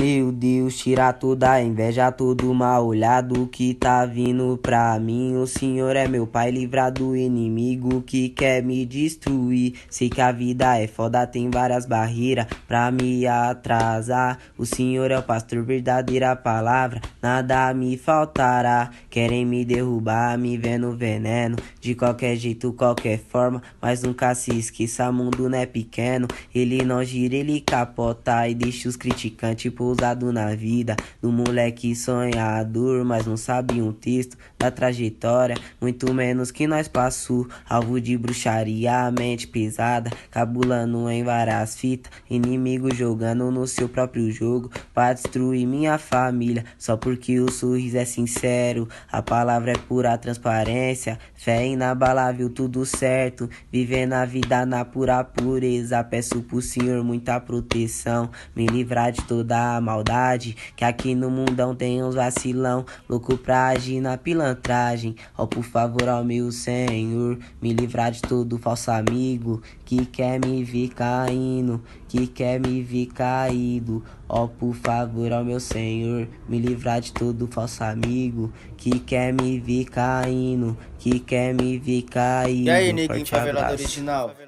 Meu Deus, tira toda a inveja, todo mal olhado que tá vindo pra mim. O Senhor é meu pai, livrar do inimigo que quer me destruir. Sei que a vida é foda, tem várias barreiras pra me atrasar. O Senhor é o pastor, verdadeira palavra, nada me faltará. Querem me derrubar, me vendo veneno, de qualquer jeito, qualquer forma. Mas nunca se esqueça, mundo não é pequeno. Ele não gira, ele capota e deixa os criticantes por ousado na vida, do moleque sonhador, mas não sabe um texto da trajetória, muito menos que nós passou. Alvo de bruxaria, mente pesada, cabulando em várias fitas, inimigo jogando no seu próprio jogo, pra destruir minha família, só porque o sorriso é sincero, a palavra é pura transparência, fé inabalável, tudo certo, vivendo a vida na pura pureza, peço pro Senhor muita proteção, me livrar de toda maldade. Que aqui no mundão tem uns vacilão, louco pra agir na pilantragem. Ó, oh, por favor, ó oh, meu senhor, me livrar de todo falso amigo que quer me vir caindo, que quer me vir caído. Ó, oh, por favor, ó meu senhor, me livrar de todo falso amigo que quer me vir caindo, que quer me vir caído. E aí, Neguinho, favelado original.